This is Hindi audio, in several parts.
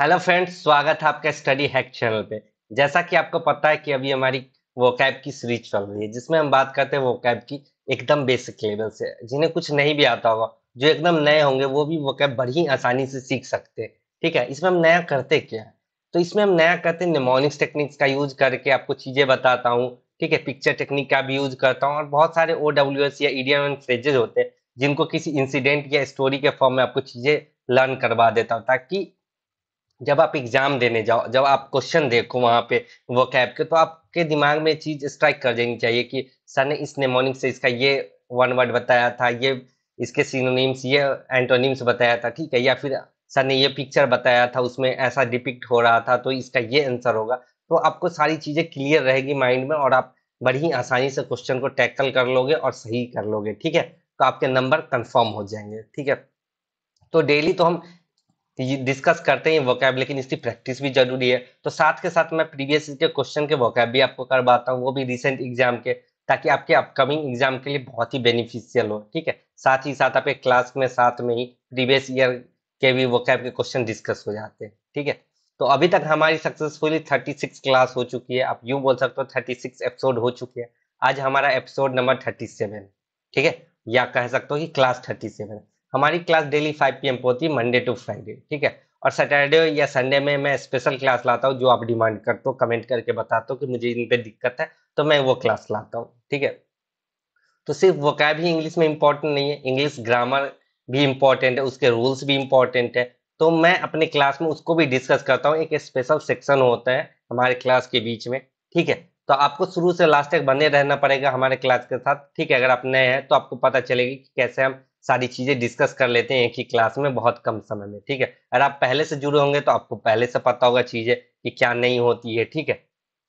हेलो फ्रेंड्स स्वागत है आपका स्टडी हैक चैनल पे जैसा कि आपको पता है कि अभी हमारी वो कैब की सीरीज चल रही है जिसमें हम बात करते हैं वो कैब की एकदम बेसिक लेवल से जिन्हें कुछ नहीं भी आता होगा जो एकदम नए होंगे वो भी वो कैब बड़ी आसानी से सीख सकते हैं ठीक है इसमें हम नया करते क्या तो इसमें हम नया करते हैं निमोनिक्स टेक्निक्स का यूज करके आपको चीज़ें बताता हूँ ठीक है पिक्चर टेक्निक का भी यूज करता हूँ और बहुत सारे ओ डब्ल्यू एस या ईडीएम फ्रेजेज होते हैं जिनको किसी इंसिडेंट या स्टोरी के फॉर्म में आपको चीज़ें लर्न करवा देता हूँ ताकि जब आप एग्जाम देने जाओ जब आप क्वेश्चन देखो वहां पे वो कैब के तो आपके दिमाग में चीज स्ट्राइक कर देनी चाहिए कि सर ने इस नेमोनिक से इसका ये वन वर्ड बताया था ये इसके सिनोनिम्स ये एंटोनिम्स बताया था ठीक है या फिर सर ने ये पिक्चर बताया था उसमें ऐसा डिपिक्ट हो रहा था तो इसका ये आंसर होगा तो आपको सारी चीजें क्लियर रहेगी माइंड में और आप बड़ी आसानी से क्वेश्चन को टैकल कर लोगे और सही कर लोगे ठीक है तो आपके नंबर कंफर्म हो जाएंगे ठीक है तो डेली तो हम डिस्कस करते हैं वोकैब लेकिन इसकी प्रैक्टिस भी जरूरी है तो साथ के साथ मैं प्रीवियस के क्वेश्चन के वोकैब भी आपको करवाता हूँ वो भी रिसेंट एग्जाम के ताकि आपके अपकमिंग एग्जाम के लिए बहुत ही बेनिफिशियल हो ठीक है साथ ही साथ आपके क्लास में साथ में ही प्रीवियस ईयर के भी वोकैब के क्वेश्चन डिस्कस हो जाते हैं ठीक है तो अभी तक हमारी सक्सेसफुली 36 क्लास हो चुकी है आप यूं बोल सकते हो 36 एपिसोड हो चुकी है आज हमारा एपिसोड नंबर 37 ठीक है या कह सकते हो कि क्लास सेवन है हमारी क्लास डेली 5 पी को होती है मंडे टू फ्राइडे ठीक है और सैटरडे या संडे में मैं स्पेशल क्लास लाता हूँ जो आप डिमांड करते हो कमेंट करके बताते हो कि मुझे इन पर दिक्कत है तो मैं वो क्लास लाता हूँ ठीक है तो सिर्फ वोकैब ही इंग्लिश में इंपॉर्टेंट नहीं है इंग्लिश ग्रामर भी इंपॉर्टेंट है उसके रूल्स भी इंपॉर्टेंट है तो मैं अपने क्लास में उसको भी डिस्कस करता हूँ एक स्पेशल सेक्शन होता है हमारे क्लास के बीच में ठीक है तो आपको शुरू से लास्ट तक बने रहना पड़ेगा हमारे क्लास के साथ ठीक है अगर आप नए हैं तो आपको पता चलेगी कि कैसे हम सारी चीजें डिस्कस कर लेते हैं एक ही क्लास में बहुत कम समय में ठीक है अगर आप पहले से जुड़े होंगे तो आपको पहले से पता होगा चीजें कि क्या नहीं होती है ठीक है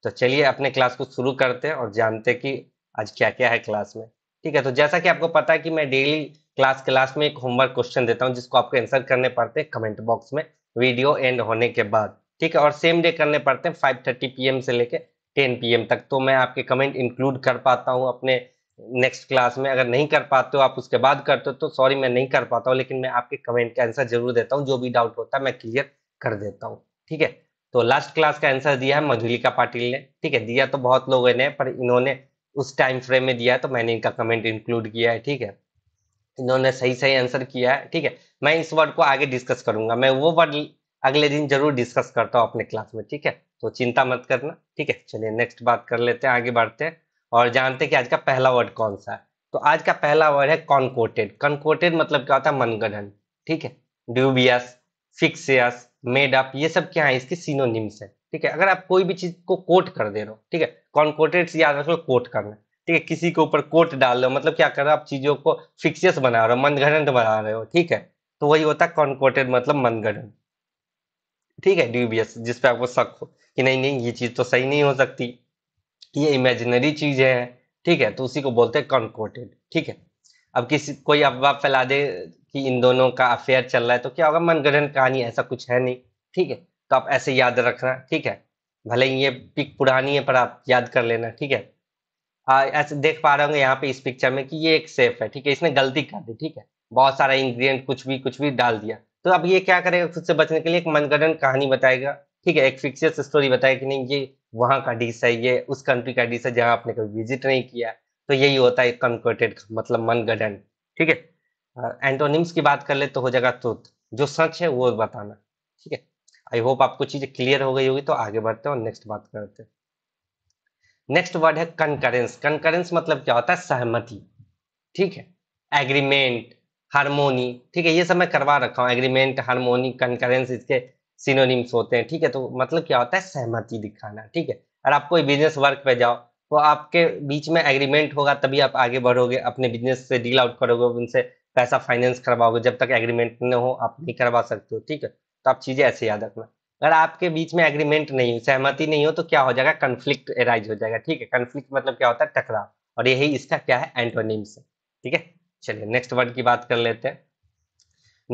तो चलिए अपने क्लास को शुरू करते हैं और जानते हैं कि आज क्या क्या है क्लास में ठीक है तो जैसा कि आपको पता है कि मैं डेली क्लास क्लास में एक होमवर्क क्वेश्चन देता हूँ जिसको आपको आंसर करने पड़ते हैं कमेंट बॉक्स में वीडियो एंड होने के बाद ठीक है और सेम डे करने पड़ते हैं फाइव थर्टी पी से लेकर टेन पी तक तो मैं आपके कमेंट इंक्लूड कर पाता हूँ अपने नेक्स्ट क्लास में अगर नहीं कर पाते हो आप उसके बाद करते हो तो सॉरी मैं नहीं कर पाता हूँ लेकिन मैं आपके कमेंट का आंसर जरूर देता हूँ जो भी डाउट होता है मैं क्लियर कर देता हूँ ठीक है तो लास्ट क्लास का आंसर दिया है मधुलिका पाटिल ने ठीक है दिया तो बहुत लोगों ने पर इन्होंने उस टाइम फ्रेम में दिया है तो मैंने इनका कमेंट इंक्लूड किया है ठीक है इन्होंने सही सही आंसर किया है ठीक है मैं इस वर्ड को आगे डिस्कस करूंगा मैं वो वर्ड अगले दिन जरूर डिस्कस करता हूँ अपने क्लास में ठीक है तो चिंता मत करना ठीक है चलिए नेक्स्ट बात कर लेते हैं आगे बढ़ते हैं और जानते हैं कि आज का पहला वर्ड कौन सा है तो आज का पहला वर्ड है कॉन्कोटेड कॉन्कोटेड मतलब क्या होता है मनगढ़ंत ठीक है ड्यूबियस फिक्सियस मेडअप ये सब क्या है इसके सीनोनिम्स है ठीक है अगर आप कोई भी चीज को कोट कर दे रहे हो ठीक है कॉन्कोटेड याद रख लो कोट करना ठीक है किसी के ऊपर कोट डाल रहे हो मतलब क्या कर रहे हो आप चीजों को फिक्सियस बना रहे हो मनगढ़ंत बना रहे हो ठीक है तो वही होता है कॉन्कोटेड मतलब मनगढ़ंत ठीक है ड्यूबियस जिसपे आपको शक हो कि नहीं नहीं ये चीज तो सही नहीं हो सकती ये इमेजिनरी चीज है ठीक है तो उसी को बोलते हैं कॉन्कोटेड ठीक है अब किसी कोई अफवाह फैला दे कि इन दोनों का अफेयर चल रहा है तो क्या होगा मनगढ़ंत कहानी ऐसा कुछ है नहीं ठीक है तो आप ऐसे याद रखना ठीक है भले ही ये पिक पुरानी है पर आप याद कर लेना ठीक है आ, ऐसे देख पा रहे होंगे यहाँ पे इस पिक्चर में कि ये एक सेफ है ठीक है इसने गलती कर दी ठीक है बहुत सारा इंग्रेडिएंट कुछ भी कुछ भी डाल दिया तो अब ये क्या करेगा खुद से बचने के लिए एक मनगढ़ंत कहानी बताएगा ठीक है एक फिक्सियस स्टोरी बताएगा कि नहीं ये वहाँ का डिश है ये उस कंट्री का डिश है जहाँ आपने कभी विजिट नहीं किया तो यही होता है कंकोटेड मतलब मनगढ़ंत ठीक है एंटोनिम्स की बात कर ले तो हो जाएगा तुत जो सच है वो बताना ठीक है आई होप आपको चीजें क्लियर हो गई होगी तो आगे बढ़ते हैं और नेक्स्ट बात करते हैं नेक्स्ट वर्ड है कंकरेंस कंकरेंस मतलब क्या होता है सहमति ठीक है एग्रीमेंट हारमोनी ठीक है ये सब मैं करवा रखा हूँ एग्रीमेंट हारमोनी कंकरेंस इसके सिनोनिम्स होते हैं ठीक है तो मतलब क्या होता है सहमति दिखाना ठीक है और आप कोई बिजनेस वर्क पे जाओ तो आपके बीच में एग्रीमेंट होगा तभी आप आगे बढ़ोगे अपने बिजनेस से डील आउट करोगे उनसे पैसा फाइनेंस करवाओगे जब तक एग्रीमेंट न हो आप नहीं करवा सकते हो ठीक है तो आप चीजें ऐसे याद रखना अगर आपके बीच में एग्रीमेंट नहीं हो सहमति नहीं हो तो क्या हो जाएगा कन्फ्लिक्ट एराइज हो जाएगा ठीक है कन्फ्लिक्ट मतलब क्या होता है टकराव और यही इसका क्या है एंटोनिम्स ठीक है चलिए नेक्स्ट वर्ड की बात कर लेते हैं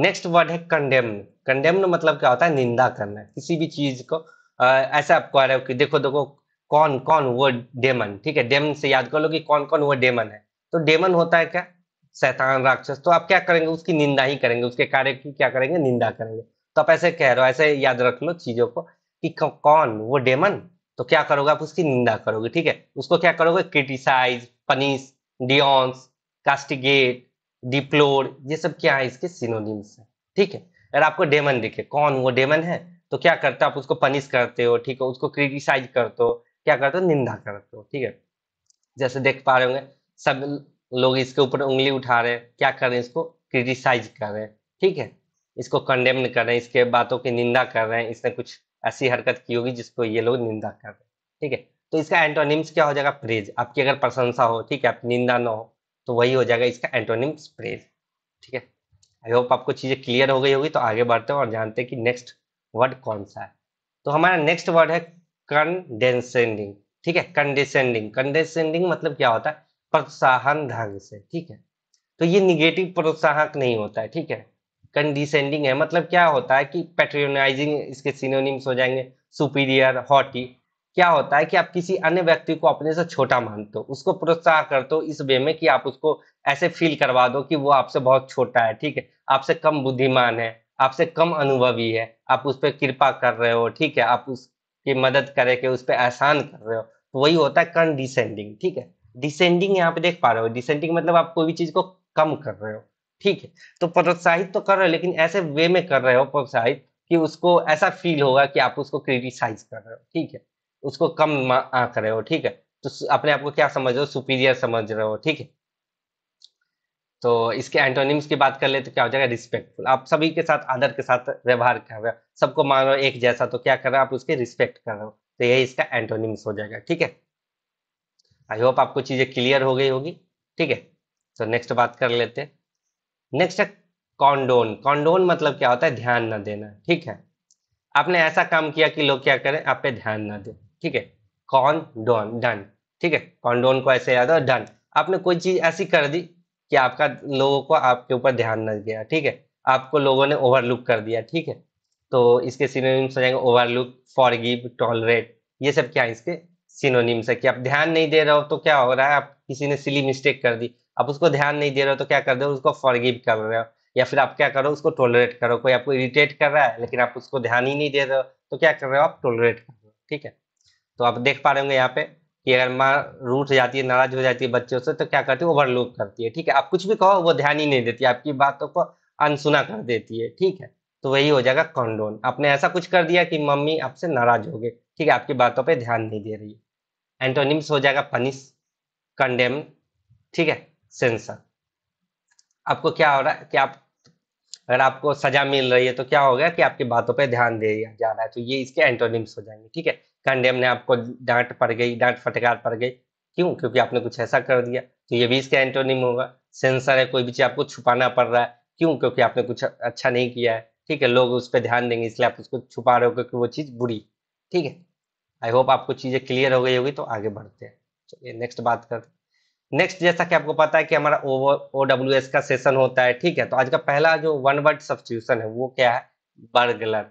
नेक्स्ट वर्ड है कंडेम कंडेम मतलब क्या होता है निंदा करना किसी भी चीज को आ, ऐसा आप कह रहे हो कि देखो देखो कौन कौन वो डेमन ठीक है डेमन से याद कर लो कि कौन कौन वो डेमन है तो डेमन होता है क्या शैतान राक्षस तो आप क्या करेंगे उसकी निंदा ही करेंगे उसके कार्य की क्या करेंगे निंदा करेंगे तो आप ऐसे कह रहे हो ऐसे याद रख लो चीजों को कि कौन वो डेमन तो क्या करोगे आप उसकी निंदा करोगे ठीक है उसको क्या करोगे criticise punish denounce castigate deplore ये सब क्या है इसके सिनोनिम्स है ठीक है अगर आपको डेमन दिखे कौन वो डेमन है तो क्या करते हो आप उसको पनिश करते हो ठीक है उसको क्रिटिसाइज करते हो क्या करते हो निंदा करते हो ठीक है जैसे देख पा रहे होंगे सब लोग इसके ऊपर उंगली उठा रहे हैं क्या कर रहे हैं इसको क्रिटिसाइज कर रहे हैं ठीक है इसको कंडेम कर रहे हैं इसके बातों की निंदा कर रहे हैं इसने कुछ ऐसी हरकत की होगी जिसको ये लोग निंदा कर रहे हैं ठीक है तो इसका एंटोनिम्स क्या हो जाएगा प्रेज आपकी अगर प्रशंसा हो ठीक है आप निंदा ना हो तो वही हो जाएगा इसका एंटोनिम स्प्रेज ठीक है आई होप आपको चीज़ें क्लियर हो गई होगी तो आगे बढ़ते हैं और जानते हैं कि नेक्स्ट वर्ड कौन सा है तो हमारा नेक्स्ट वर्ड है कंडेंसेंडिंग ठीक है कंडेसेंडिंग कंडेसेंडिंग मतलब क्या होता है प्रोत्साहन ढंग से ठीक है तो ये निगेटिव प्रोत्साहक नहीं होता है ठीक है कंडिसेंडिंग है मतलब क्या होता है कि पेट्रियोनाइजिंग इसके सिनोनिम्स हो जाएंगे सुपीरियर हॉटी क्या होता है कि आप किसी अन्य व्यक्ति को अपने से छोटा मानते हो उसको प्रोत्साहन करते हो इस वे में कि आप उसको ऐसे फील करवा दो कि वो आपसे बहुत छोटा है ठीक है आपसे कम बुद्धिमान है आपसे कम अनुभवी है आप उस पर कृपा कर रहे हो ठीक है आप उसकी मदद करे के उस पर एहसान कर रहे हो तो वही होता है कंडिसेंडिंग ठीक है डिसेंडिंग यहाँ पे देख पा रहे हो डिसेंडिंग मतलब आप कोई भी चीज को कम कर रहे हो ठीक है तो प्रोत्साहित तो कर रहे हो लेकिन ऐसे वे में कर रहे हो प्रोत्साहित कि उसको ऐसा फील होगा कि आप उसको क्रिटिसाइज कर रहे हो ठीक है उसको कम आंक रहे हो ठीक है तो अपने आप को क्या समझ रहे हो सुपीरियर समझ रहे हो ठीक है तो इसके एंटोनिम्स की बात कर ले तो क्या हो जाएगा रिस्पेक्टफुल आप सभी के साथ आदर के साथ व्यवहार कर रहे हो सबको मान रहे हो एक जैसा तो क्या कर रहे हो आप उसके रिस्पेक्ट कर रहे हो तो यही इसका एंटोनिम्स हो जाएगा ठीक है आई होप आपको चीजें क्लियर हो गई होगी ठीक है तो नेक्स्ट बात कर लेते हैं नेक्स्ट है कॉन्डोन कॉन्डोन मतलब क्या होता है ध्यान ना देना ठीक है आपने ऐसा काम किया कि लोग क्या करें आप पे ध्यान ना दें ठीक है कॉन डोन डन ठीक है कॉन डोन को ऐसे याद हो डन आपने कोई चीज ऐसी कर दी कि आपका लोगों को आपके ऊपर ध्यान न गया ठीक है आपको लोगों ने ओवरलुक कर दिया ठीक है तो इसके सिनोनिम्स हो जाएंगे ओवरलुक गिव टॉलरेट ये सब क्या है इसके सिनोनिम्स है कि आप ध्यान नहीं दे रहे हो तो क्या हो रहा है आप किसी ने सिली मिस्टेक कर दी आप उसको ध्यान नहीं दे रहे हो तो क्या कर दो उसको फॉरगिव कर रहे हो या फिर आप क्या करो उसको टोलरेट करो कोई आपको इरिटेट कर रहा है लेकिन आप उसको ध्यान ही नहीं दे रहे हो तो क्या कर रहे हो आप टोलरेट कर रहे हो ठीक है तो आप देख पा रहे होंगे यहाँ पे कि अगर माँ रूट जाती है नाराज हो जाती है बच्चों से तो क्या करती है ओवरलुक करती है ठीक है आप कुछ भी कहो वो ध्यान ही नहीं देती आपकी बातों को अनसुना कर देती है ठीक है तो वही हो जाएगा कॉन्डोन आपने ऐसा कुछ कर दिया कि मम्मी आपसे नाराज हो गए ठीक है आपकी बातों पे ध्यान नहीं दे रही है एंटोनिम्स हो जाएगा पनिश कंडेम ठीक है सेंसर आपको क्या हो रहा है कि आप अगर आपको सजा मिल रही है तो क्या हो गया कि आपकी बातों पे ध्यान दिया जा रहा है तो ये इसके एंटोनिम्स हो जाएंगे ठीक है कंडेम ने आपको डांट पड़ गई डांट फटकार पड़ गई क्यों क्योंकि आपने कुछ ऐसा कर दिया तो ये भी इसका एंटोनिम होगा सेंसर है कोई भी चीज़ आपको छुपाना पड़ रहा है क्यों क्योंकि आपने कुछ अच्छा नहीं किया है ठीक है लोग उस पर ध्यान देंगे इसलिए आप उसको छुपा रहे हो क्योंकि वो चीज़ बुरी ठीक है आई होप आपको चीज़ें क्लियर हो गई होगी तो आगे बढ़ते हैं चलिए नेक्स्ट बात करते नेक्स्ट जैसा कि आपको पता है कि हमारा ओ डब्ल्यू एस का सेशन होता है ठीक है तो आज का पहला जो वन वर्ड सब्सिट्यूशन है वो क्या है बर्गलर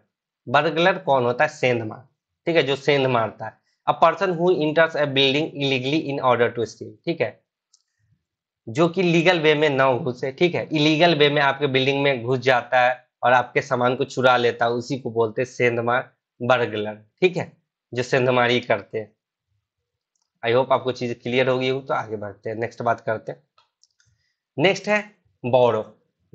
बर्गलर कौन होता है सेंधमा ठीक है जो सेंध मारता है a person who enters a building illegally in order to steal ठीक है जो कि लीगल वे में ना घुसे ठीक है इलीगल वे में आपके बिल्डिंग में घुस जाता है और आपके सामान को चुरा लेता है उसी को बोलते हैं सेंधमार बर्गलर ठीक है जो सेंधमारी करते हैं आई होप आपको चीज क्लियर होगी हो तो आगे बढ़ते हैं नेक्स्ट बात करते हैं नेक्स्ट है बोरो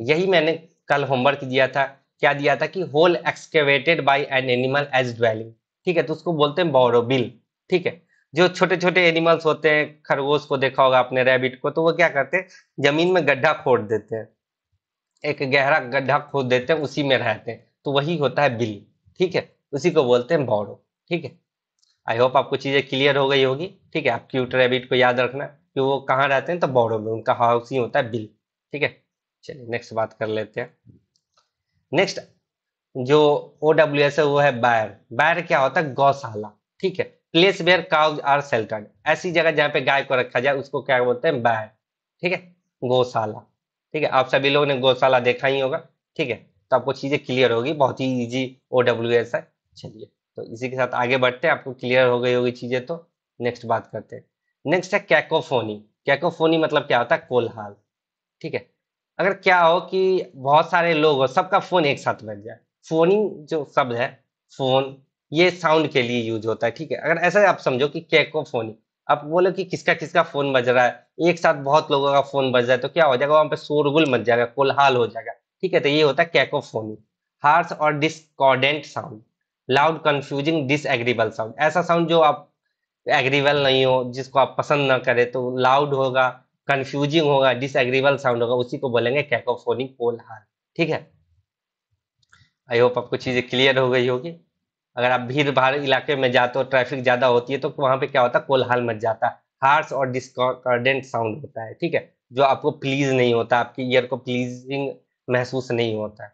यही मैंने कल होमवर्क दिया था क्या दिया था कि hole excavated by an animal as dwelling ठीक है तो उसको बोलते हैं बिल ठीक है जो छोटे छोटे एनिमल्स होते हैं खरगोश को देखा होगा आपने रैबिट को तो वो क्या करते हैं जमीन में गड्ढा खोद देते हैं एक गहरा गड्ढा खोद देते हैं उसी में रहते हैं तो वही होता है बिल ठीक है उसी को बोलते हैं बौरो ठीक है आई होप आपको चीजें क्लियर हो गई होगी ठीक है आप क्यूट रैबिट को याद रखना कि वो कहाँ रहते हैं तो बौरो में उनका हाउस ही होता है बिल ठीक है चलिए नेक्स्ट बात कर लेते हैं नेक्स्ट जो ओ डब्ल्यू एस है वो है बैर बैर क्या होता है गौशाला ठीक है place where cows are sheltered ऐसी जगह जहाँ पे गाय को रखा जाए उसको क्या बोलते हैं बैर ठीक है गौशाला ठीक है आप सभी लोगों ने गौशाला देखा ही होगा ठीक है तो आपको चीजें क्लियर होगी बहुत ही इजी ओ डब्ल्यू एस है चलिए तो इसी के साथ आगे बढ़ते हैं आपको क्लियर हो गई होगी चीजें तो नेक्स्ट बात करते हैं नेक्स्ट है कैकोफोनी कैकोफोनी मतलब क्या होता है कोलहाल ठीक है अगर क्या हो कि बहुत सारे लोग हो सबका फोन एक साथ बज जाए फोनिंग जो शब्द है फोन ये साउंड के लिए यूज होता है ठीक है अगर ऐसा आप समझो कि कैको फोनिंग आप बोलो कि किसका किसका फोन बज रहा है एक साथ बहुत लोगों का फोन बज रहा है तो क्या हो जाएगा वहां पे शोरगुल मच जाएगा कोलहाल हो जाएगा ठीक है तो ये होता है कैकोफोनी हार्स और discordant sound loud confusing disagreeable sound ऐसा साउंड जो आप एग्रीबल नहीं हो जिसको आप पसंद ना करें तो लाउड होगा कंफ्यूजिंग होगा डिसएग्रीबल साउंड होगा उसी को बोलेंगे कैकोफोनिक कोलहाल ठीक है आई होप आपको चीज़ें क्लियर हो गई होगी अगर आप भीड़ भाड़ इलाके में जाते हो ट्रैफिक ज़्यादा होती है तो वहाँ पे क्या होता है कोलहाल मच जाता है हार्स और डिस्कॉर्डेंट साउंड होता है ठीक है जो आपको प्लीज नहीं होता आपके ईयर को प्लीजिंग महसूस नहीं होता है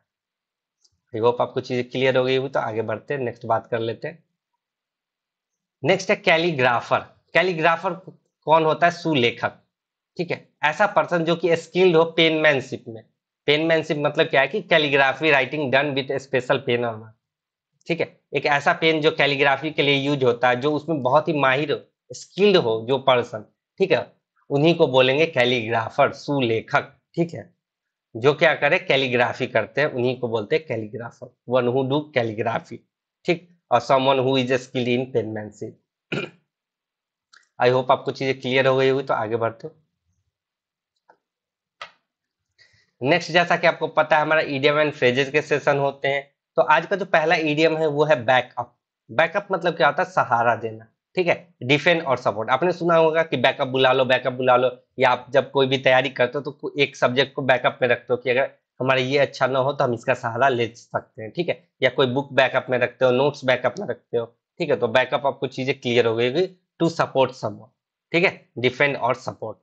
आई होप आपको चीज़ें क्लियर हो गई होगी तो आगे बढ़ते हैं नेक्स्ट बात कर लेते हैं नेक्स्ट है कैलीग्राफर कैलीग्राफर कौन होता है सुलेखक ठीक है ऐसा पर्सन जो कि स्किल्ड हो पेनमैनशिप में पेनमैनशिप मतलब क्या है कि calligraphy writing done with special pen और ठीक है एक ऐसा पेन जो कैलीग्राफी के लिए यूज होता है जो उसमें बहुत ही माहिर स्किल्ड हो जो पर्सन ठीक है उन्हीं को बोलेंगे कैलीग्राफर सुलेखक ठीक है जो क्या करे कैलीग्राफी करते हैं उन्हीं को बोलते हैं calligrapher one who do calligraphy ठीक और someone who is skilled in penmanship I hope आपको चीजें क्लियर हो गई हुई तो आगे बढ़ते हो नेक्स्ट जैसा कि आपको पता है हमारा ईडीएम एंड फ्रेजेस के सेशन होते हैं तो आज का जो पहला ईडीएम है वो है बैकअप बैकअप मतलब क्या होता है सहारा देना ठीक है डिफेंड और सपोर्ट आपने सुना होगा कि बैकअप बुला लो बैकअप बुला लो या आप जब कोई भी तैयारी करते हो तो एक सब्जेक्ट को बैकअप में रखते हो कि अगर हमारा ये अच्छा ना हो तो हम इसका सहारा ले सकते हैं ठीक है या कोई बुक बैकअप में रखते हो नोट्स बैकअप में रखते हो ठीक है तो बैकअप आपको चीजें क्लियर हो गई टू सपोर्ट सम ठीक है डिफेंड और सपोर्ट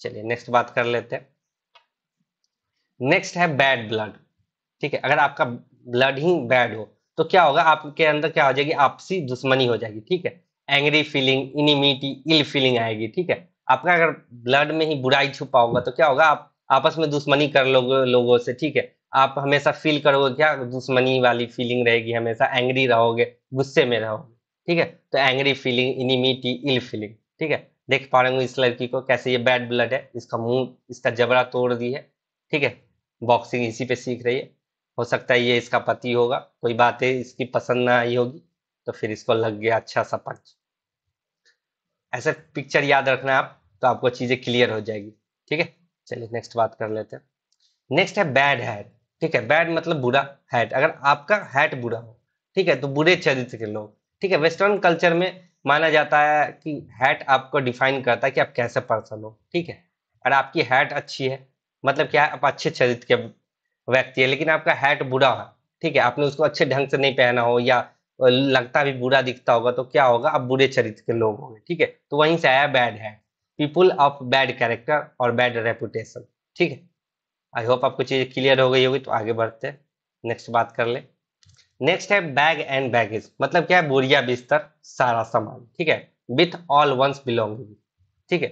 चलिए नेक्स्ट बात कर लेते हैं नेक्स्ट है बैड ब्लड ठीक है अगर आपका ब्लड ही बैड हो तो क्या होगा आपके अंदर क्या हो जाएगी आपसी दुश्मनी हो जाएगी ठीक है angry feeling enmity ill feeling आएगी ठीक है आपका अगर ब्लड में ही बुराई छुपा होगा तो क्या होगा आप आपस में दुश्मनी कर लोगे लोगों से ठीक है आप हमेशा फील करोगे क्या दुश्मनी वाली फीलिंग रहेगी हमेशा एंग्री रहोगे गुस्से में रहोगे ठीक है तो angry feeling enmity ill feeling ठीक है देख पा रहे हो इस लड़की को कैसे ये बैड ब्लड है इसका मुंह इसका जबड़ा तोड़ दी है ठीक है बॉक्सिंग इसी पे सीख रही है हो सकता है ये इसका पति होगा कोई है इसकी पसंद ना आई होगी तो फिर इसको लग गया अच्छा सा पंच ऐसे पिक्चर याद रखना आप तो आपको चीजें क्लियर हो जाएगी ठीक है चलिए नेक्स्ट बात कर लेते हैं नेक्स्ट है बैड हैट ठीक है बैड मतलब बुरा हैट अगर आपका हैट बुरा हो ठीक है तो बुरे चरित्र के लोग ठीक है वेस्टर्न कल्चर में माना जाता है कि हैट आपको डिफाइन करता है कि आप कैसे पर्सन हो ठीक है और आपकी हैट अच्छी है मतलब क्या आप अच्छे चरित्र के व्यक्ति है लेकिन आपका हैट बुरा है ठीक है आपने उसको अच्छे ढंग से नहीं पहना हो या लगता भी बुरा दिखता होगा तो क्या होगा आप बुरे चरित्र के लोग होंगे ठीक है तो वहीं से आया बैड है पीपुल ऑफ बैड कैरेक्टर और बैड रेपुटेशन ठीक है आई होप आपको चीज क्लियर हो गई होगी तो आगे बढ़ते हैं नेक्स्ट बात कर ले नेक्स्ट है बैग एंड बैगेज मतलब क्या है बोरिया बिस्तर सारा सामान ठीक है विथ ऑल वंस बिलोंगिंग ठीक है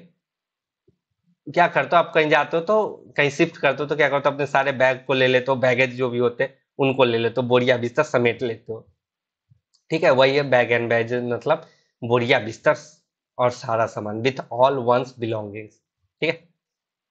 क्या करते हो आप कहीं जाते हो तो कहीं शिफ्ट करते हो तो क्या करते हो अपने सारे बैग को ले लेते हो बैगेज जो भी होते उनको ले लेते हो बोरिया बिस्तर समेट लेते हो ठीक है वही है बैग एंड बैग मतलब बोरिया बिस्तर और सारा सामान विथ ऑल वंस बिलोंगिंग्स ठीक है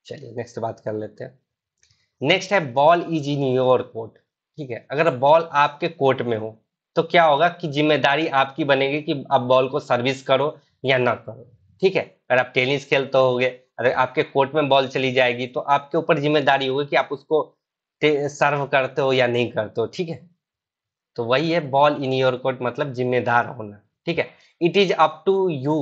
चलिए नेक्स्ट बात कर लेते हैं नेक्स्ट है ball is in your court ठीक है अगर बॉल आपके कोर्ट में हो तो क्या होगा कि जिम्मेदारी आपकी बनेगी कि आप बॉल को सर्विस करो या ना करो ठीक है अगर आप टेनिस खेलते हो गए अगर आपके कोर्ट में बॉल चली जाएगी तो आपके ऊपर जिम्मेदारी होगी कि आप उसको सर्व करते हो या नहीं करते हो ठीक है तो वही है बॉल इन योर कोर्ट मतलब जिम्मेदार होना ठीक है it is up to you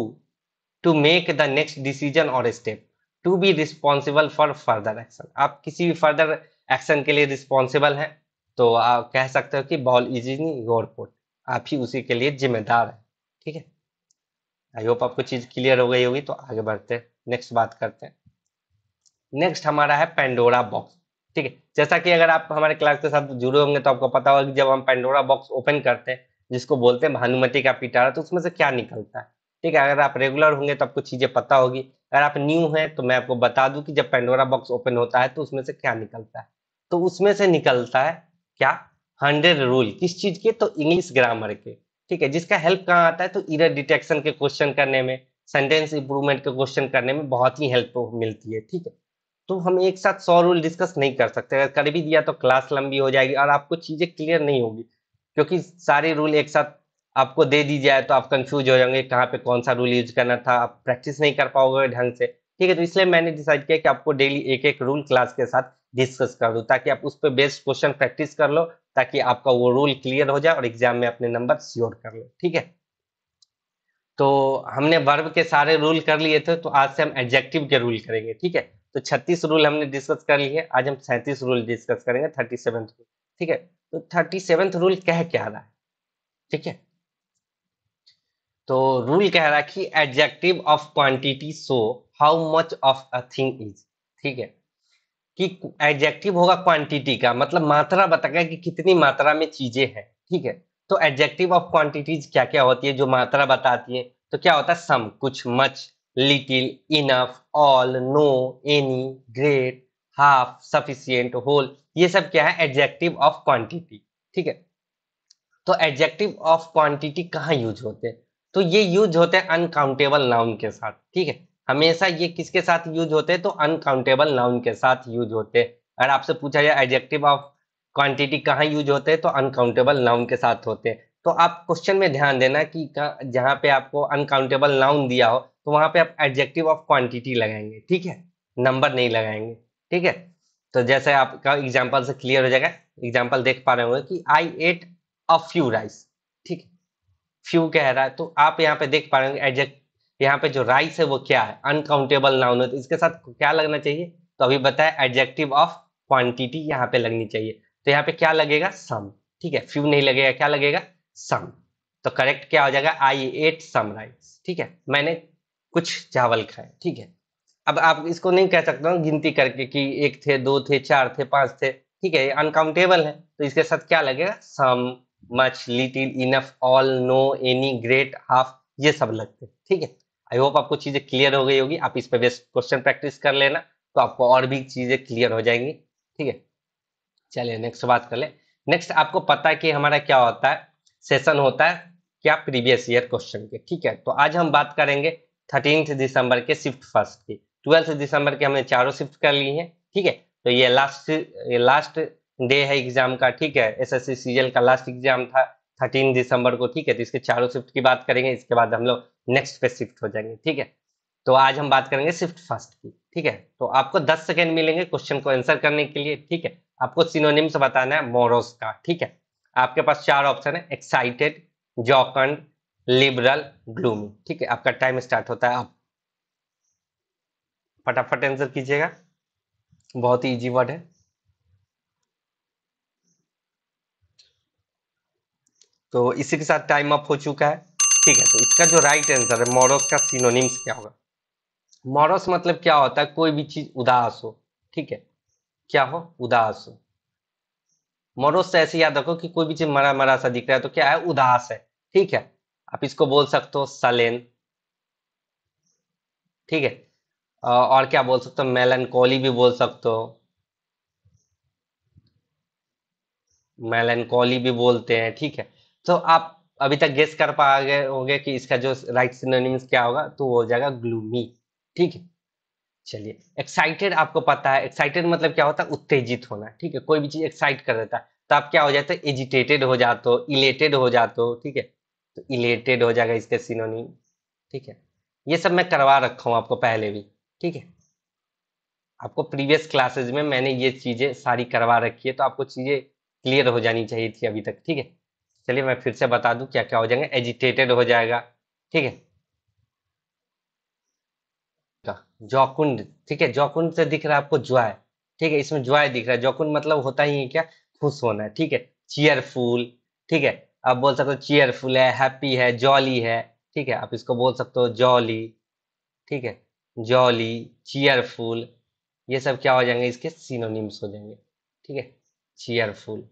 to make the next decision और step to be responsible for further action आप किसी भी फर्दर एक्शन के लिए रिस्पॉन्सिबल हैं तो आप कह सकते हो कि ball is in your court आप ही उसी के लिए जिम्मेदार है ठीक है आई होप आपको चीज़ क्लियर हो गई होगी तो आगे बढ़ते हैं नेक्स्ट बात करते हैं नेक्स्ट हमारा है पेंडोरा बॉक्स ठीक है जैसा कि अगर आप हमारे क्लास के साथ जुड़े होंगे तो आपको पता होगा कि जब हम पेंडोरा बॉक्स ओपन करते हैं जिसको बोलते हैं भानुमति का पिटारा तो उसमें से क्या निकलता है ठीक है अगर आप रेगुलर होंगे तो आपको चीजें पता होगी अगर आप न्यू हैं तो मैं आपको बता दूं कि जब पेंडोरा बॉक्स ओपन होता है तो उसमें से क्या निकलता है तो उसमें से निकलता है क्या हंड्रेड रूल किस चीज के तो इंग्लिश ग्रामर के ठीक है जिसका हेल्प कहाँ आता है तो इर डिटेक्शन के क्वेश्चन करने में सेंटेंस इंप्रूवमेंट के क्वेश्चन करने में बहुत ही हेल्प मिलती है ठीक है तो हम एक साथ सौ रूल डिस्कस नहीं कर सकते अगर कर भी दिया तो क्लास लंबी हो जाएगी और आपको चीज़ें क्लियर नहीं होगी क्योंकि सारे रूल एक साथ आपको दे दी जाए तो आप कंफ्यूज हो जाएंगे कहाँ पे कौन सा रूल यूज करना था आप प्रैक्टिस नहीं कर पाओगे ढंग से ठीक है तो इसलिए मैंने डिसाइड किया कि आपको डेली एक एक रूल क्लास के साथ डिस्कस कर दू ताकि आप उस पर बेस्ट क्वेश्चन प्रैक्टिस कर लो ताकि आपका वो रूल क्लियर हो जाए और एग्जाम में अपने नंबर श्योर कर लो ठीक है तो हमने वर्ब के सारे रूल कर लिए थे तो आज से हम एडजेक्टिव के रूल करेंगे ठीक है तो छत्तीस रूल हमने डिस्कस कर लिए आज हम सैंतीस रूल डिस्कस करेंगे थर्टी सेवन रूल ठीक है तो थर्टी सेवन्थ रूल कह क्या रहा है ठीक है तो रूल कह रहा है कि adjective of quantity so how much of a thing is ठीक है कि एडजेक्टिव होगा क्वांटिटी का मतलब मात्रा बताएगा कि कितनी मात्रा में चीजें हैं ठीक है तो एडजेक्टिव ऑफ क्वांटिटीज क्या क्या होती है जो मात्रा बताती है तो क्या होता है सम कुछ much little enough all no any great half sufficient whole ये सब क्या है एडजेक्टिव ऑफ क्वांटिटी ठीक है तो एडजेक्टिव ऑफ क्वांटिटी कहाँ यूज होते हैं तो ये यूज होते हैं अनकाउंटेबल नाउन के साथ ठीक है हमेशा ये किसके साथ यूज होते हैं तो अनकाउंटेबल नाउन के साथ यूज होते हैं अगर आपसे पूछा जाए एडजेक्टिव ऑफ क्वांटिटी कहाँ यूज होते हैं तो अनकाउंटेबल नाउन के साथ होते हैं तो आप क्वेश्चन में ध्यान देना कि जहाँ पे आपको अनकाउंटेबल नाउन दिया हो तो वहाँ पे आप एडजेक्टिव ऑफ क्वांटिटी लगाएंगे ठीक है नंबर नहीं लगाएंगे ठीक है तो जैसे आपका एग्जाम्पल से क्लियर हो जाएगा एग्जाम्पल देख पा रहे होंगे कि I ate a few rice ठीक है फ्यू कह रहा है तो आप यहाँ पे देख पा रहे होंगे एडजेक्ट यहाँ पे जो राइस है वो क्या है अनकाउंटेबल नाउन है तो इसके साथ क्या लगना चाहिए तो अभी बताया एडजेक्टिव ऑफ क्वांटिटी यहाँ पे लगनी चाहिए तो यहाँ पे क्या लगेगा सम ठीक है फ्यू नहीं लगेगा क्या लगेगा सम तो करेक्ट क्या हो जाएगा आई एट समराइज ठीक है मैंने कुछ चावल खाए ठीक है अब आप इसको नहीं कह सकते हो गिनती करके कि एक थे दो थे चार थे पांच थे ठीक है अनकाउंटेबल है तो इसके साथ क्या लगेगा some much little enough all no any great half ये सब लगते हैं ठीक है आई होप आपको चीजें क्लियर हो गई होगी आप इस पर बेस्ट क्वेश्चन प्रैक्टिस कर लेना तो आपको और भी चीजें क्लियर हो जाएंगी ठीक है चलिए नेक्स्ट बात कर ले नेक्स्ट आपको पता है कि हमारा क्या होता है सेशन होता है क्या प्रीवियस ईयर क्वेश्चन के ठीक है तो आज हम बात करेंगे थर्टीन दिसंबर के शिफ्ट फर्स्ट की ट्वेल्थ दिसंबर के हमने चारों शिफ्ट कर ली है ठीक है तो ये लास्ट ये लास्ट डे है एग्जाम का ठीक है एस एस सीजीएल का लास्ट एग्जाम था थर्टीन दिसंबर को ठीक है तो इसके चारों शिफ्ट की बात करेंगे इसके बाद हम लोग नेक्स्ट पे शिफ्ट हो जाएंगे ठीक है तो आज हम बात करेंगे शिफ्ट फर्स्ट की ठीक है तो आपको दस सेकेंड मिलेंगे क्वेश्चन को आंसर करने के लिए ठीक है आपको सिनोनिम्स बताना है मोरोस का ठीक है आपके पास चार ऑप्शन है एक्साइटेड जॉकंड लिबरल ग्लूमी ठीक है आपका टाइम स्टार्ट होता है अब फटाफट आंसर कीजिएगा बहुत ही इजी वर्ड है तो इसी के साथ टाइम अप हो चुका है ठीक है तो इसका जो राइट आंसर है मोरस का सिनोनिम्स क्या होगा मोरस मतलब क्या होता है कोई भी चीज उदास हो ठीक है क्या हो उदास हो मरो से ऐसे याद रखो कि कोई भी चीज मरा मरा सा दिख रहा है तो क्या है उदास है ठीक है आप इसको बोल सकते हो सलेन ठीक है और क्या बोल सकते हो मेलनकोली भी बोल सकते हो मेलनकोली भी बोलते हैं ठीक है तो आप अभी तक गेस कर पा गए होंगे कि इसका जो राइट सिनोनिम्स क्या होगा तो वो हो जाएगा ग्लूमी ठीक है चलिए एक्साइटेड आपको पता है एक्साइटेड मतलब क्या होता है उत्तेजित होना ठीक है कोई भी चीज एक्साइट कर देता है तो आप क्या हो जाते हो एजिटेटेड हो जाते हो इलेटेड हो जाते हो ठीक है तो इलेटेड हो जाएगा इसके सिनोनिम ठीक है ये सब मैं करवा रखा हूँ आपको पहले भी ठीक है आपको प्रीवियस क्लासेज में मैंने ये चीजें सारी करवा रखी है तो आपको चीजें क्लियर हो जानी चाहिए थी अभी तक ठीक है चलिए मैं फिर से बता दूं क्या क्या हो जाएगा एजिटेटेड हो जाएगा ठीक है जौकुंड ठीक है जौकुंड से दिख रहा है आपको ज्वाय ठीक है इसमें ज्वाय दिख रहा है जौकुंड मतलब होता ही है क्या खुश होना ठीक है चेयरफुल ठीक है आप बोल सकते हो चेयरफुल है हैप्पी है जॉली है ठीक है आप इसको बोल सकते हो जॉली ठीक है जॉली चेयरफुल ये सब क्या हो जाएंगे इसके सिनोनिम्स हो जाएंगे ठीक है चेयरफुल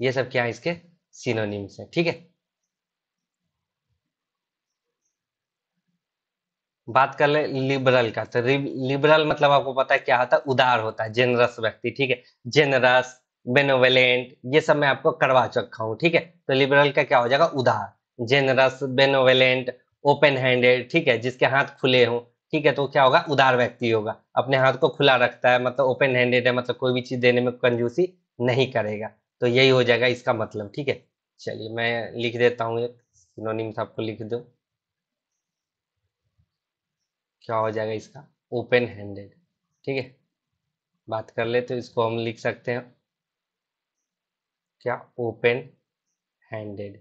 ये सब क्या है इसके सिनोनिम्स हैं ठीक है बात कर ले लिबरल का तो लिबरल मतलब आपको पता है क्या होता है उदार होता है जेनरस व्यक्ति ठीक है जेनरस बेनोवेलेंट ये सब मैं आपको करवा चुका हूँ ठीक है तो लिबरल का क्या हो जाएगा उदार जेनरस बेनोवेलेंट ओपन हैंडेड ठीक है जिसके हाथ खुले हों ठीक है तो क्या होगा उदार व्यक्ति होगा अपने हाथ को खुला रखता है मतलब ओपन हैंडेड है मतलब कोई भी चीज देने में कंजूसी नहीं करेगा तो यही हो जाएगा इसका मतलब ठीक है चलिए मैं लिख देता हूँ एक सिनोनिम्स आपको लिख दूँ क्या हो जाएगा इसका ओपन हैंडेड ठीक है बात कर ले तो इसको हम लिख सकते हैं क्या ओपन हैंडेड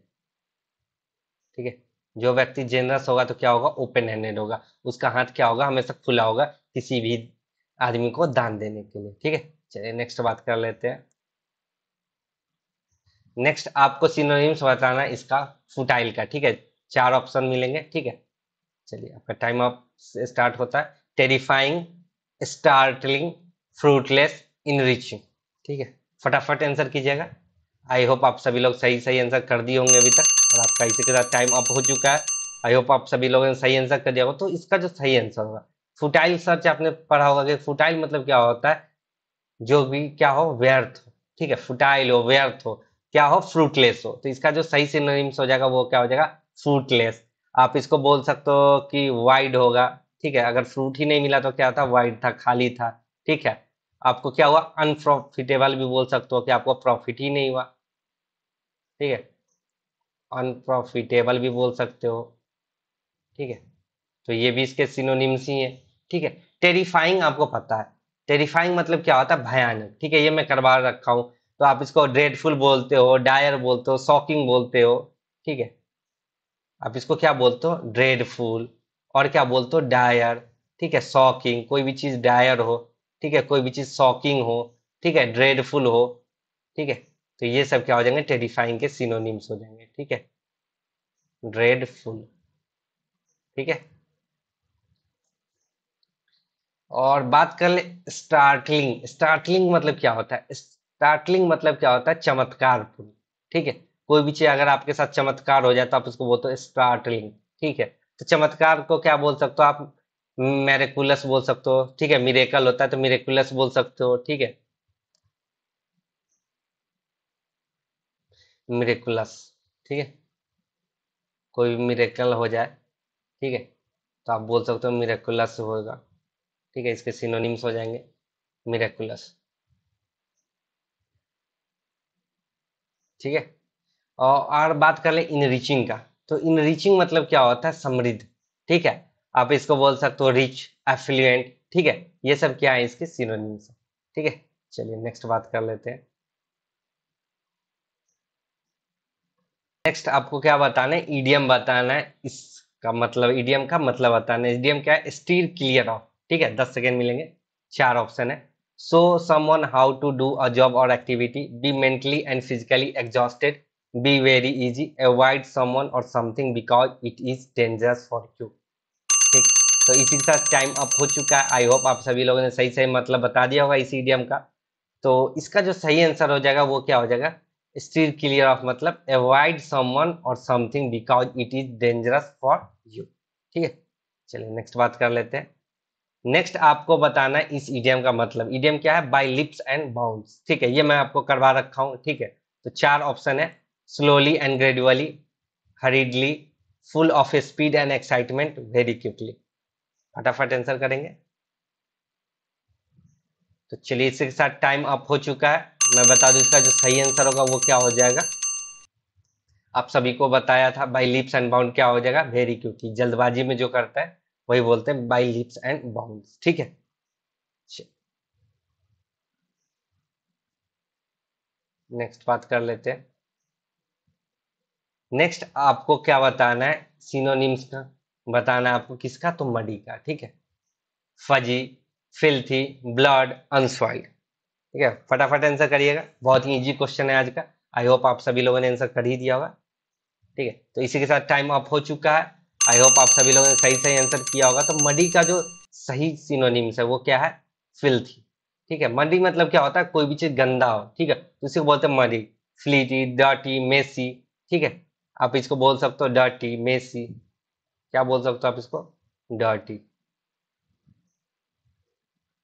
ठीक है जो व्यक्ति जेनरस होगा तो क्या होगा ओपन हैंडेड होगा उसका हाथ क्या होगा हमेशा खुला होगा किसी भी आदमी को दान देने के लिए ठीक है चलिए नेक्स्ट बात कर लेते हैं नेक्स्ट आपको सिनोनिम्स बताना इसका फुटाइल का ठीक है चार ऑप्शन मिलेंगे ठीक है चलिए आपका टाइम अप स्टार्ट होता है टेरिफाइंग स्टार्टलिंग फ्रूटलेस इनरिचिंग ठीक है फटाफट आंसर कीजिएगा आई होप आप सभी लोग सही सही आंसर कर दिए होंगे अभी तक और आपका इसी के साथ टाइम अप हो चुका है आई होप आप सभी लोगों ने सही आंसर कर दिया होगा तो इसका जो सही आंसर होगा फुटाइल सर्च आपने पढ़ा होगा कि फुटाइल मतलब क्या होता है जो भी क्या हो व्यर्थ हो ठीक है फुटाइल हो व्यर्थ हो क्या हो फ्रूटलेस हो तो इसका जो सही सिनोनिम्स हो जाएगा वो क्या हो जाएगा फ्रूटलेस आप इसको बोल सकते हो कि वाइड होगा ठीक है अगर फ्रूट ही नहीं मिला तो क्या था वाइड था खाली था ठीक है आपको क्या हुआ अनप्रॉफिटेबल भी बोल सकते हो कि आपको प्रॉफिट ही नहीं हुआ ठीक है अनप्रॉफिटेबल भी बोल सकते हो ठीक है तो ये भी इसके सिनोनिम्स ही है ठीक है टेरिफाइंग आपको पता है टेरिफाइंग मतलब क्या होता है भयानक ठीक है ये मैं करवा रखा हूं तो आप इसको ड्रेडफुल बोलते हो डायर बोलते हो शॉकिंग बोलते हो ठीक है आप इसको क्या बोलते हो ड्रेडफुल और क्या बोलते हो डायर ठीक है शॉकिंग कोई भी चीज़ डायर हो ठीक है कोई भी चीज़ शॉकिंग हो ठीक है ड्रेडफुल हो ठीक है तो ये सब क्या हो जाएंगे टेरिफाइंग के सिनोनिम्स हो जाएंगे ठीक है ड्रेडफुल ठीक है और बात कर ले स्टार्टलिंग स्टार्टलिंग मतलब क्या होता है स्टार्टलिंग मतलब क्या होता है चमत्कारपूर्ण ठीक है कोई भी चीज अगर आपके साथ चमत्कार हो जाए तो आप उसको बोलते हो स्टार्टलिंग ठीक है तो चमत्कार को क्या बोल सकते हो आप मेरेकुलस बोल सकते हो ठीक है मिरेकल होता है तो मिरेकुलस बोल सकते हो ठीक है मिरेकुलस ठीक है कोई मिरेकल हो जाए ठीक है तो आप बोल सकते हो मिरेकुलस होगा ठीक है इसके सिनोनिम्स हो जाएंगे मिरेकुलस ठीक है और बात कर ले इन रिचिंग का तो इन रिचिंग मतलब क्या होता है समृद्ध ठीक है आप इसको बोल सकते हो रिच एफ्लुएंट ठीक है ये सब क्या है इसके से ठीक है चलिए नेक्स्ट बात कर लेते हैं नेक्स्ट आपको क्या बताना है ईडीएम बताना है इसका मतलब ईडीएम का मतलब बताना है ईडीएम क्या है स्टीर क्लियर ऑफ ठीक है दस सेकेंड मिलेंगे चार ऑप्शन है so someone how to do a job और activity be mentally and physically exhausted be very easy avoid someone or something because it is dangerous for you ठीक तो इसी के साथ टाइम अप हो चुका है आई होप आप सभी लोगों ने सही सही मतलब बता दिया होगा इस ईडियम का तो इसका जो सही आंसर हो जाएगा वो क्या हो जाएगा स्टील क्लियर ऑफ मतलब अवॉइड समवन और something because it is dangerous for you ठीक है चलिए नेक्स्ट बात कर लेते हैं नेक्स्ट आपको बताना है इस इडियम का मतलब इडियम क्या है बाई लिप्स एंड बाउंड ठीक है ये मैं आपको करवा रखा हूँ ठीक है तो चार ऑप्शन है slowly and gradually, hurriedly, full of speed and excitement, very quickly. फटाफट आंसर करेंगे तो चलिए इसके साथ टाइम अप हो चुका है मैं बता दूं इसका जो सही आंसर होगा वो क्या हो जाएगा आप सभी को बताया था बाई लिप्स एंड बाउंड क्या हो जाएगा वेरी क्यूकी जल्दबाजी में जो करता है वही बोलते हैं बाई लिप्स एंड बाउंड ठीक है नेक्स्ट बात कर लेते हैं नेक्स्ट आपको क्या बताना है सिनोनिम्स का बताना है आपको किसका तो मडी का ठीक है फजी फिल्थी ब्लड अनस्वाइल्ड ठीक है फटाफट आंसर करिएगा बहुत ही इजी क्वेश्चन है आज का आई होप आप सभी लोगों ने आंसर कर ही दिया होगा ठीक है तो इसी के साथ टाइम अप हो चुका है आई होप आप सभी लोगों ने सही सही आंसर किया होगा तो मडी का जो सही सिनोनिम्स है वो क्या है फिल्थी ठीक है मडी मतलब क्या होता है कोई भी चीज गंदा हो ठीक है उसी को तो बोलते हैं मडी फ्लीटी डी मेसी ठीक है आप इसको बोल सकते हो डर्टी मेसी क्या बोल सकते हो आप इसको डर्टी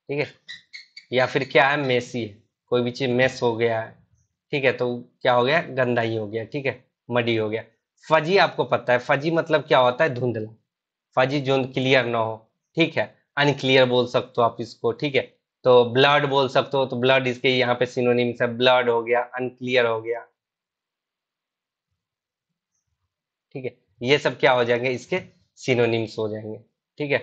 ठीक है या फिर क्या है मेसी है कोई भी चीज मेस हो गया है ठीक है तो क्या हो गया गंदा ही हो गया ठीक है मडी हो गया फजी आपको पता है फजी मतलब क्या होता है धुंधला फजी जो क्लियर ना हो ठीक है अनक्लियर बोल सकते हो आप इसको ठीक है तो ब्लड बोल सकते हो तो ब्लड इसके यहाँ पे सिनोनिम्स है ब्लड हो गया अनक्लियर हो गया ठीक है ये सब क्या हो जाएंगे इसके सिनोनिम्स हो जाएंगे ठीक है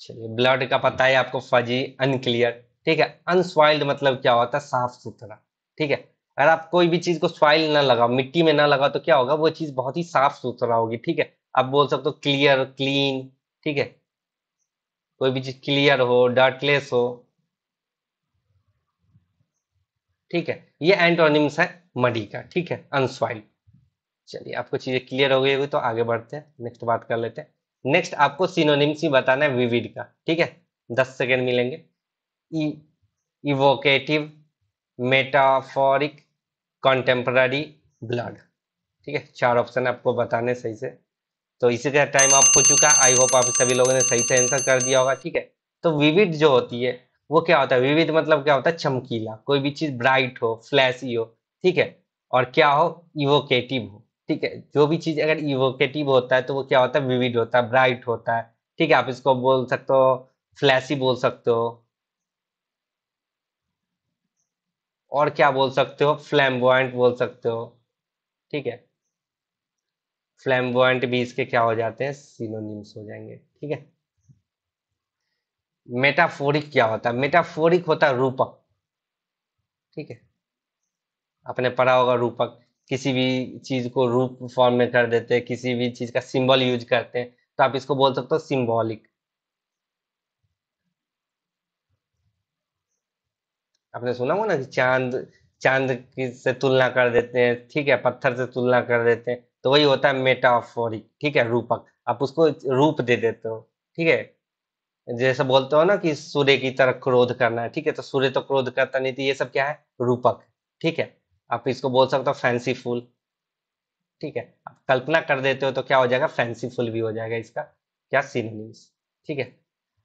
चलिए ब्लड का पता है आपको फजी अनक्लियर ठीक है अनस्वाइल्ड मतलब क्या होता है साफ सुथरा ठीक है अगर आप कोई भी चीज को स्वाइल ना लगाओ मिट्टी में ना लगाओ तो क्या होगा वो चीज बहुत ही साफ सुथरा होगी ठीक है आप बोल सकते हो क्लियर क्लीन ठीक है कोई भी चीज क्लियर हो डर्टलेस हो ठीक है ये एंटोनिम्स है मडी का ठीक है अनस्वाइल्ड चलिए आपको चीजें क्लियर हो गई होगी तो आगे बढ़ते हैं नेक्स्ट बात कर लेते हैं नेक्स्ट आपको सिनोनिम्स ही बताना है विविड का ठीक है दस सेकेंड मिलेंगे इवोकेटिव मेटाफोरिक कॉन्टेम्प्ररी ब्लड ठीक है चार ऑप्शन आपको बताने सही से तो इसी का टाइम आप हो चुका है आई होप आप सभी लोगों ने सही से आंसर कर दिया होगा ठीक है तो विविड जो होती है वो क्या होता है विविध मतलब क्या होता है चमकीला कोई भी चीज ब्राइट हो फ्लैशी हो ठीक है और क्या हो इवोकेटिव हो ठीक है जो भी चीज अगर इवोकेटिव होता है तो वो क्या होता है विविड होता है ब्राइट होता है ठीक है आप इसको बोल सकते हो फ्लैशी बोल सकते हो और क्या बोल सकते हो फ्लैम बोल सकते हो ठीक है फ्लैम भी इसके क्या हो जाते हैं सिनोनिम्स हो जाएंगे ठीक है मेटाफोरिक क्या होता है मेटाफोरिक होता है रूपक ठीक है आपने पढ़ा होगा रूपक किसी भी चीज को रूप फॉर्म में कर देते हैं किसी भी चीज का सिंबल यूज करते हैं तो आप इसको बोल सकते हो सिंबॉलिक आपने सुना हुआ ना कि चांद चांद से तुलना कर देते हैं ठीक है पत्थर से तुलना कर देते हैं तो वही होता है मेटाफोरिक ठीक है रूपक आप उसको रूप दे देते हो ठीक है जैसे बोलते हो ना कि सूर्य की तरह क्रोध करना है ठीक है तो सूर्य तो क्रोध करता नहीं थी तो ये सब क्या है रूपक ठीक है आप इसको बोल सकते हो फैंसी फूल ठीक है आप कल्पना कर देते हो तो क्या हो जाएगा फैंसी फूल भी हो जाएगा इसका क्या सिनोनिम्स ठीक है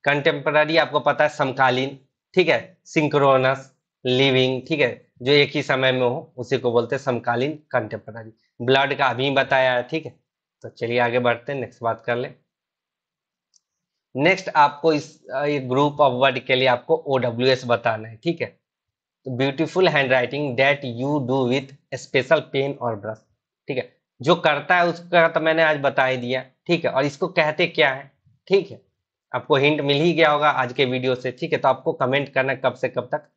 कंटेम्पररी आपको पता है समकालीन ठीक है सिंक्रोनस लिविंग ठीक है जो एक ही समय में हो उसी को बोलते हैं समकालीन कंटेम्प्ररी ब्लड का अभी बताया है ठीक है तो चलिए आगे बढ़ते हैं नेक्स्ट बात कर ले नेक्स्ट आपको इस ग्रुप ऑफ वर्ड के लिए आपको ओ एस बताना है ठीक है beautiful handwriting that you do with special pen और ब्रश ठीक है जो करता है उसका तो मैंने आज बता ही दिया ठीक है और इसको कहते क्या है ठीक है आपको हिंट मिल ही गया होगा आज के वीडियो से ठीक है तो आपको कमेंट करना कब से कब तक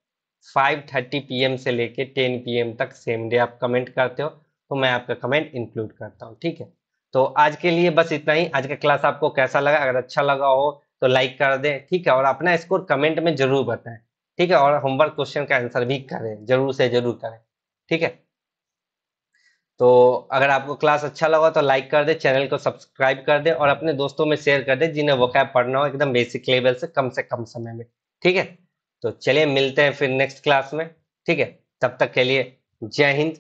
5:30 पीएम से लेके 10 एम तक सेम डे आप कमेंट करते हो तो मैं आपका कमेंट इंक्लूड करता हूँ ठीक है तो आज के लिए बस इतना ही आज का क्लास आपको कैसा लगा अगर अच्छा लगा हो तो लाइक कर दें ठीक है और अपना स्कोर कमेंट में जरूर बताएं ठीक है और होमवर्क क्वेश्चन का आंसर भी करें जरूर से जरूर करें ठीक है तो अगर आपको क्लास अच्छा लगा तो लाइक कर दे चैनल को सब्सक्राइब कर दे और अपने दोस्तों में शेयर कर दे जिन्हें वो पढ़ना हो एकदम बेसिक लेवल से कम से कम समय में ठीक है तो चलिए मिलते हैं फिर नेक्स्ट क्लास में ठीक है तब तक के लिए जय हिंद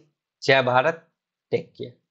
जय भारत टेक केयर